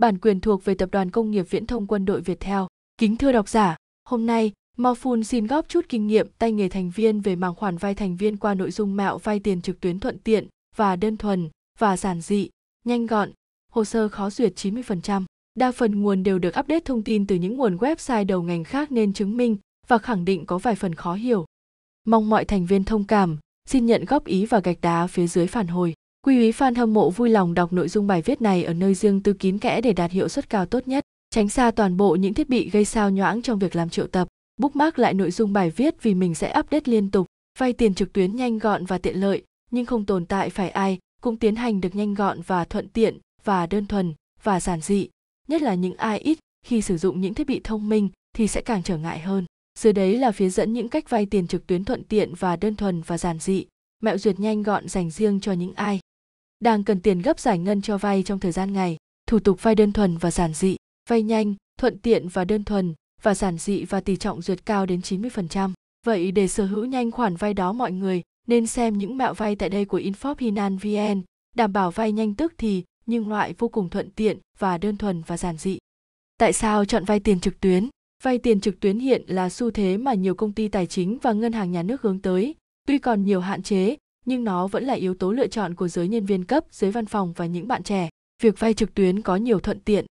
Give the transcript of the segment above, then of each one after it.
Bản quyền thuộc về Tập đoàn Công nghiệp Viễn thông Quân đội Việt Theo. Kính thưa độc giả, hôm nay, Mao xin góp chút kinh nghiệm tay nghề thành viên về mảng khoản vay thành viên qua nội dung mạo vay tiền trực tuyến thuận tiện và đơn thuần và giản dị, nhanh gọn, hồ sơ khó duyệt 90%. Đa phần nguồn đều được update thông tin từ những nguồn website đầu ngành khác nên chứng minh và khẳng định có vài phần khó hiểu. Mong mọi thành viên thông cảm, xin nhận góp ý và gạch đá phía dưới phản hồi. Quý quý fan hâm mộ vui lòng đọc nội dung bài viết này ở nơi riêng tư kín kẽ để đạt hiệu suất cao tốt nhất, tránh xa toàn bộ những thiết bị gây sao nhoãng trong việc làm triệu tập. Bookmark lại nội dung bài viết vì mình sẽ update liên tục. Vay tiền trực tuyến nhanh gọn và tiện lợi, nhưng không tồn tại phải ai cũng tiến hành được nhanh gọn và thuận tiện và đơn thuần và giản dị, nhất là những ai ít khi sử dụng những thiết bị thông minh thì sẽ càng trở ngại hơn. Dưới đấy là phía dẫn những cách vay tiền trực tuyến thuận tiện và đơn thuần và giản dị, mẹo duyệt nhanh gọn dành riêng cho những ai đang cần tiền gấp giải ngân cho vay trong thời gian ngày thủ tục vay đơn thuần và giản dị vay nhanh thuận tiện và đơn thuần và giản dị và tỷ trọng duyệt cao đến 90%. Vậy để sở hữu nhanh khoản vay đó mọi người nên xem những mạo vay tại đây của Infop Hinan VN, đảm bảo vay nhanh tức thì nhưng loại vô cùng thuận tiện và đơn thuần và giản dị. Tại sao chọn vay tiền trực tuyến? Vay tiền trực tuyến hiện là xu thế mà nhiều công ty tài chính và ngân hàng nhà nước hướng tới. Tuy còn nhiều hạn chế, nhưng nó vẫn là yếu tố lựa chọn của giới nhân viên cấp, giới văn phòng và những bạn trẻ. Việc vay trực tuyến có nhiều thuận tiện.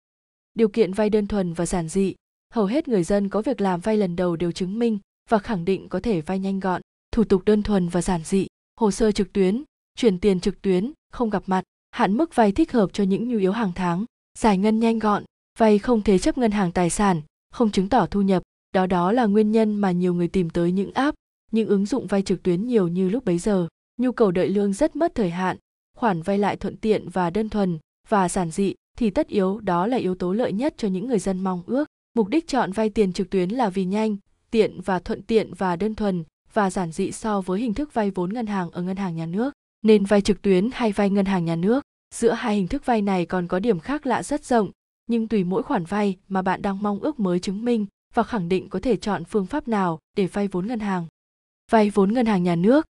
Điều kiện vay đơn thuần và giản dị, hầu hết người dân có việc làm vay lần đầu đều chứng minh và khẳng định có thể vay nhanh gọn, thủ tục đơn thuần và giản dị, hồ sơ trực tuyến, chuyển tiền trực tuyến, không gặp mặt, hạn mức vay thích hợp cho những nhu yếu hàng tháng, giải ngân nhanh gọn, vay không thế chấp ngân hàng tài sản, không chứng tỏ thu nhập, đó đó là nguyên nhân mà nhiều người tìm tới những app, những ứng dụng vay trực tuyến nhiều như lúc bấy giờ nhu cầu đợi lương rất mất thời hạn khoản vay lại thuận tiện và đơn thuần và giản dị thì tất yếu đó là yếu tố lợi nhất cho những người dân mong ước mục đích chọn vay tiền trực tuyến là vì nhanh tiện và thuận tiện và đơn thuần và giản dị so với hình thức vay vốn ngân hàng ở ngân hàng nhà nước nên vay trực tuyến hay vay ngân hàng nhà nước giữa hai hình thức vay này còn có điểm khác lạ rất rộng nhưng tùy mỗi khoản vay mà bạn đang mong ước mới chứng minh và khẳng định có thể chọn phương pháp nào để vay vốn ngân hàng vay vốn ngân hàng nhà nước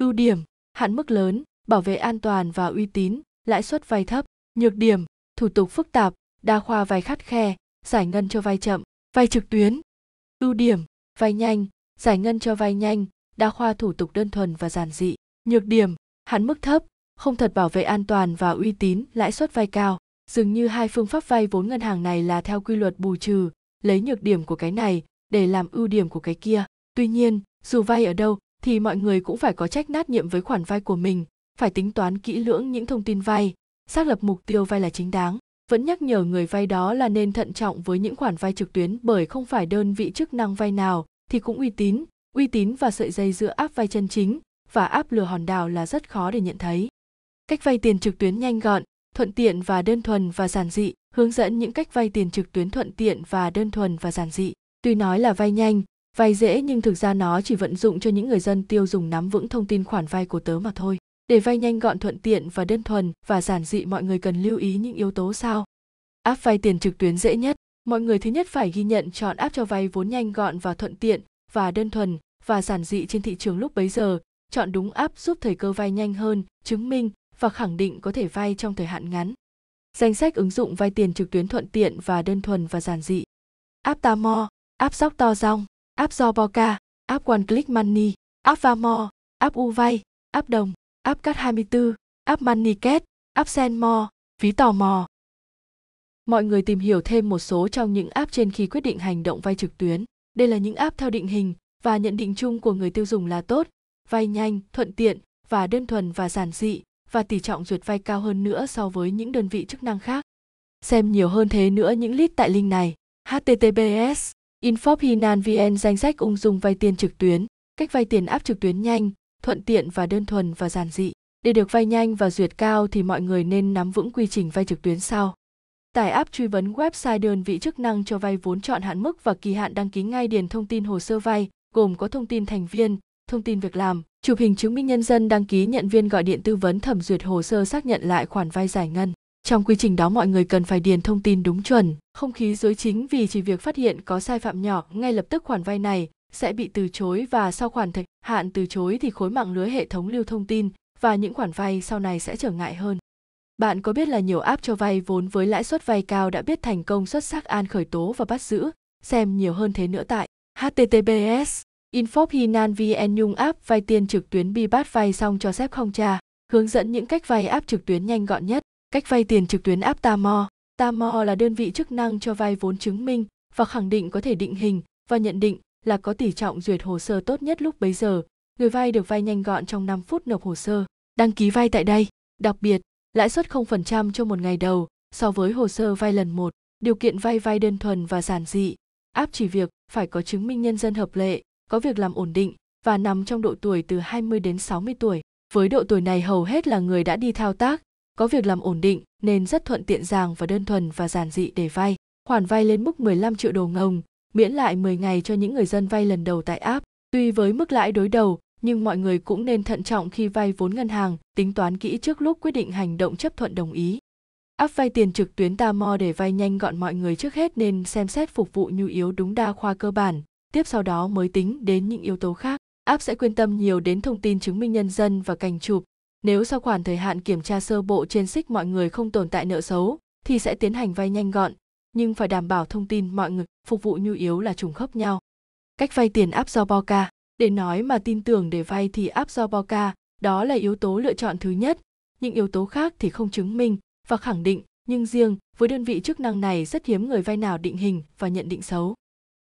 Ưu điểm, hạn mức lớn, bảo vệ an toàn và uy tín, lãi suất vay thấp. Nhược điểm, thủ tục phức tạp, đa khoa vay khắt khe, giải ngân cho vay chậm, vay trực tuyến. Ưu điểm, vay nhanh, giải ngân cho vay nhanh, đa khoa thủ tục đơn thuần và giản dị. Nhược điểm, hạn mức thấp, không thật bảo vệ an toàn và uy tín, lãi suất vay cao. Dường như hai phương pháp vay vốn ngân hàng này là theo quy luật bù trừ, lấy nhược điểm của cái này để làm ưu điểm của cái kia. Tuy nhiên, dù vay ở đâu thì mọi người cũng phải có trách nát nhiệm với khoản vay của mình, phải tính toán kỹ lưỡng những thông tin vay, xác lập mục tiêu vay là chính đáng. Vẫn nhắc nhở người vay đó là nên thận trọng với những khoản vay trực tuyến bởi không phải đơn vị chức năng vay nào thì cũng uy tín, uy tín và sợi dây giữa áp vay chân chính và áp lừa hòn đảo là rất khó để nhận thấy. Cách vay tiền trực tuyến nhanh gọn, thuận tiện và đơn thuần và giản dị, hướng dẫn những cách vay tiền trực tuyến thuận tiện và đơn thuần và giản dị. Tuy nói là vay nhanh, Vay dễ nhưng thực ra nó chỉ vận dụng cho những người dân tiêu dùng nắm vững thông tin khoản vay của tớ mà thôi. Để vay nhanh gọn thuận tiện và đơn thuần và giản dị mọi người cần lưu ý những yếu tố sau. App vay tiền trực tuyến dễ nhất. Mọi người thứ nhất phải ghi nhận chọn app cho vay vốn nhanh gọn và thuận tiện và đơn thuần và giản dị trên thị trường lúc bấy giờ. Chọn đúng app giúp thời cơ vay nhanh hơn, chứng minh và khẳng định có thể vay trong thời hạn ngắn. Danh sách ứng dụng vay tiền trực tuyến thuận tiện và đơn thuần và giản dị. App Tamo, app Sóc To Rong app Zoboka, app One Click Money, app Vamo, app Uvay, app Đồng, app Cắt 24, app MoneyCat, app Senmo, phí tò mò. Mọi người tìm hiểu thêm một số trong những app trên khi quyết định hành động vay trực tuyến. Đây là những app theo định hình và nhận định chung của người tiêu dùng là tốt, vay nhanh, thuận tiện và đơn thuần và giản dị và tỷ trọng duyệt vay cao hơn nữa so với những đơn vị chức năng khác. Xem nhiều hơn thế nữa những list tại link này. https Infop Hinan VN danh sách ung dung vay tiền trực tuyến, cách vay tiền áp trực tuyến nhanh, thuận tiện và đơn thuần và giản dị. Để được vay nhanh và duyệt cao thì mọi người nên nắm vững quy trình vay trực tuyến sau. Tải app truy vấn website đơn vị chức năng cho vay vốn chọn hạn mức và kỳ hạn đăng ký ngay điền thông tin hồ sơ vay, gồm có thông tin thành viên, thông tin việc làm, chụp hình chứng minh nhân dân đăng ký nhận viên gọi điện tư vấn thẩm duyệt hồ sơ xác nhận lại khoản vay giải ngân. Trong quy trình đó mọi người cần phải điền thông tin đúng chuẩn, không khí dối chính vì chỉ việc phát hiện có sai phạm nhỏ ngay lập tức khoản vay này sẽ bị từ chối và sau khoản thời hạn từ chối thì khối mạng lưới hệ thống lưu thông tin và những khoản vay sau này sẽ trở ngại hơn. Bạn có biết là nhiều app cho vay vốn với lãi suất vay cao đã biết thành công xuất sắc an khởi tố và bắt giữ, xem nhiều hơn thế nữa tại https Infop VN Nhung app vay tiền trực tuyến bi bát vay xong cho sếp không cha, hướng dẫn những cách vay app trực tuyến nhanh gọn nhất. Cách vay tiền trực tuyến app Tamo. Tamo là đơn vị chức năng cho vay vốn chứng minh và khẳng định có thể định hình và nhận định là có tỷ trọng duyệt hồ sơ tốt nhất lúc bấy giờ. Người vay được vay nhanh gọn trong 5 phút nộp hồ sơ. Đăng ký vay tại đây. Đặc biệt, lãi suất 0% cho một ngày đầu so với hồ sơ vay lần một. Điều kiện vay vay đơn thuần và giản dị. Áp chỉ việc phải có chứng minh nhân dân hợp lệ, có việc làm ổn định và nằm trong độ tuổi từ 20 đến 60 tuổi. Với độ tuổi này hầu hết là người đã đi thao tác, có việc làm ổn định nên rất thuận tiện dàng và đơn thuần và giản dị để vay. Khoản vay lên mức 15 triệu đồng ngồng, miễn lại 10 ngày cho những người dân vay lần đầu tại app. Tuy với mức lãi đối đầu, nhưng mọi người cũng nên thận trọng khi vay vốn ngân hàng, tính toán kỹ trước lúc quyết định hành động chấp thuận đồng ý. App vay tiền trực tuyến Tamo để vay nhanh gọn mọi người trước hết nên xem xét phục vụ nhu yếu đúng đa khoa cơ bản, tiếp sau đó mới tính đến những yếu tố khác. App sẽ quan tâm nhiều đến thông tin chứng minh nhân dân và cảnh chụp, nếu sau khoản thời hạn kiểm tra sơ bộ trên xích mọi người không tồn tại nợ xấu, thì sẽ tiến hành vay nhanh gọn, nhưng phải đảm bảo thông tin mọi người phục vụ nhu yếu là trùng khớp nhau. Cách vay tiền áp do Boca, để nói mà tin tưởng để vay thì áp do Boca, đó là yếu tố lựa chọn thứ nhất, những yếu tố khác thì không chứng minh và khẳng định, nhưng riêng với đơn vị chức năng này rất hiếm người vay nào định hình và nhận định xấu.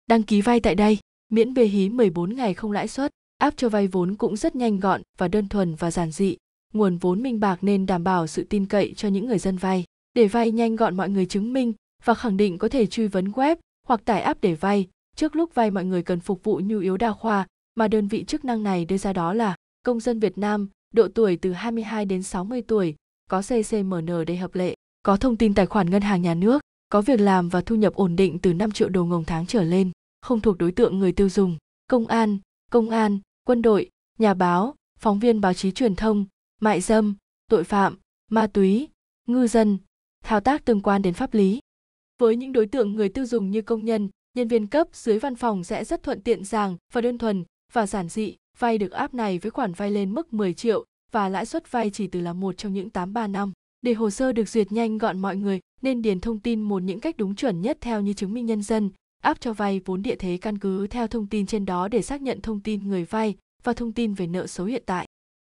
Đăng ký vay tại đây, miễn bê hí 14 ngày không lãi suất, áp cho vay vốn cũng rất nhanh gọn và đơn thuần và giản dị nguồn vốn minh bạc nên đảm bảo sự tin cậy cho những người dân vay. Để vay nhanh gọn mọi người chứng minh và khẳng định có thể truy vấn web hoặc tải app để vay. Trước lúc vay mọi người cần phục vụ nhu yếu đa khoa mà đơn vị chức năng này đưa ra đó là công dân Việt Nam, độ tuổi từ 22 đến 60 tuổi, có CCMN đầy hợp lệ, có thông tin tài khoản ngân hàng nhà nước, có việc làm và thu nhập ổn định từ 5 triệu đồng một tháng trở lên, không thuộc đối tượng người tiêu dùng, công an, công an, quân đội, nhà báo, phóng viên báo chí truyền thông, mại dâm, tội phạm, ma túy, ngư dân, thao tác tương quan đến pháp lý. Với những đối tượng người tiêu dùng như công nhân, nhân viên cấp dưới văn phòng sẽ rất thuận tiện dàng và đơn thuần và giản dị vay được áp này với khoản vay lên mức 10 triệu và lãi suất vay chỉ từ là một trong những 83 năm. Để hồ sơ được duyệt nhanh gọn mọi người nên điền thông tin một những cách đúng chuẩn nhất theo như chứng minh nhân dân, áp cho vay vốn địa thế căn cứ theo thông tin trên đó để xác nhận thông tin người vay và thông tin về nợ xấu hiện tại.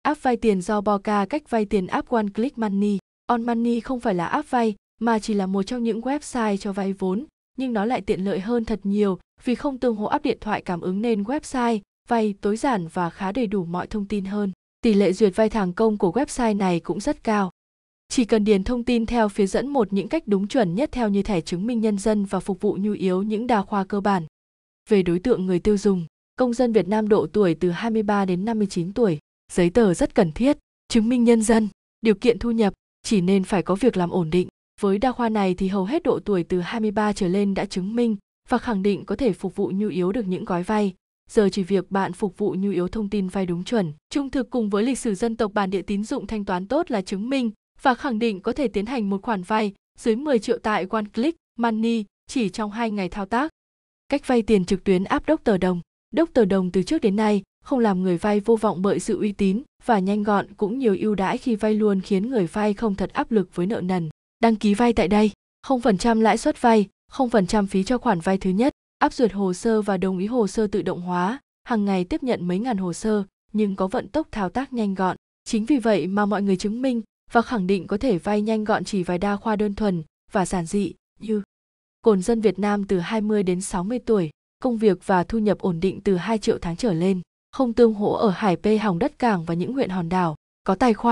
App vay tiền do Boca cách vay tiền app One Click Money. On Money không phải là app vay, mà chỉ là một trong những website cho vay vốn, nhưng nó lại tiện lợi hơn thật nhiều vì không tương hỗ app điện thoại cảm ứng nên website vay tối giản và khá đầy đủ mọi thông tin hơn. Tỷ lệ duyệt vay thành công của website này cũng rất cao. Chỉ cần điền thông tin theo phía dẫn một những cách đúng chuẩn nhất theo như thẻ chứng minh nhân dân và phục vụ nhu yếu những đa khoa cơ bản. Về đối tượng người tiêu dùng, công dân Việt Nam độ tuổi từ 23 đến 59 tuổi giấy tờ rất cần thiết chứng minh nhân dân điều kiện thu nhập chỉ nên phải có việc làm ổn định với đa khoa này thì hầu hết độ tuổi từ 23 trở lên đã chứng minh và khẳng định có thể phục vụ nhu yếu được những gói vay giờ chỉ việc bạn phục vụ nhu yếu thông tin vay đúng chuẩn trung thực cùng với lịch sử dân tộc bản địa tín dụng thanh toán tốt là chứng minh và khẳng định có thể tiến hành một khoản vay dưới 10 triệu tại One Click Money chỉ trong 2 ngày thao tác. Cách vay tiền trực tuyến áp đốc tờ đồng. Đốc tờ đồng từ trước đến nay không làm người vay vô vọng bởi sự uy tín và nhanh gọn cũng nhiều ưu đãi khi vay luôn khiến người vay không thật áp lực với nợ nần. Đăng ký vay tại đây, 0% lãi suất vay, 0% phí cho khoản vay thứ nhất, áp duyệt hồ sơ và đồng ý hồ sơ tự động hóa, hàng ngày tiếp nhận mấy ngàn hồ sơ, nhưng có vận tốc thao tác nhanh gọn. Chính vì vậy mà mọi người chứng minh và khẳng định có thể vay nhanh gọn chỉ vài đa khoa đơn thuần và giản dị như Cồn dân Việt Nam từ 20 đến 60 tuổi, công việc và thu nhập ổn định từ 2 triệu tháng trở lên không tương hỗ ở Hải Pê Hồng Đất Cảng và những huyện hòn đảo, có tài khoan,